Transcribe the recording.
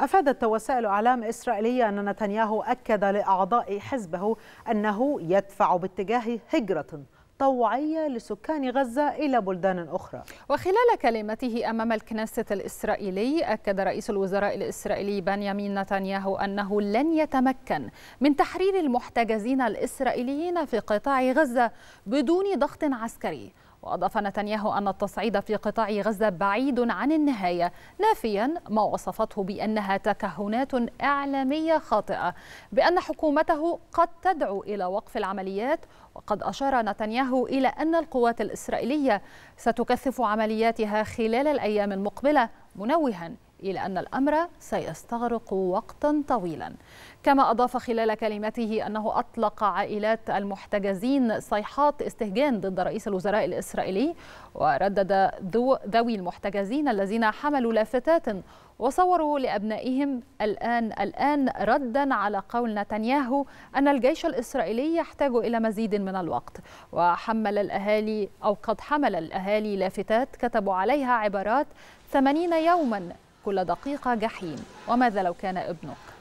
أفادت وسائل أعلام إسرائيلية أن نتنياهو أكد لأعضاء حزبه أنه يدفع باتجاه هجرة طوعية لسكان غزة إلى بلدان أخرى وخلال كلمته أمام الكنيسة الإسرائيلي أكد رئيس الوزراء الإسرائيلي بنيامين نتنياهو أنه لن يتمكن من تحرير المحتجزين الإسرائيليين في قطاع غزة بدون ضغط عسكري وأضاف نتنياهو أن التصعيد في قطاع غزة بعيد عن النهاية نافيا ما وصفته بأنها تكهنات إعلامية خاطئة بأن حكومته قد تدعو إلى وقف العمليات وقد أشار نتنياهو إلى أن القوات الإسرائيلية ستكثف عملياتها خلال الأيام المقبلة منوها إلى أن الأمر سيستغرق وقتا طويلا كما أضاف خلال كلمته أنه أطلق عائلات المحتجزين صيحات استهجان ضد رئيس الوزراء الإسرائيلي وردد ذوي المحتجزين الذين حملوا لافتات وصوروا لأبنائهم الآن الآن ردا على قول نتنياهو أن الجيش الإسرائيلي يحتاج إلى مزيد من الوقت وحمل الأهالي أو قد حمل الأهالي لافتات كتبوا عليها عبارات 80 يوما كل دقيقة جحيم وماذا لو كان ابنك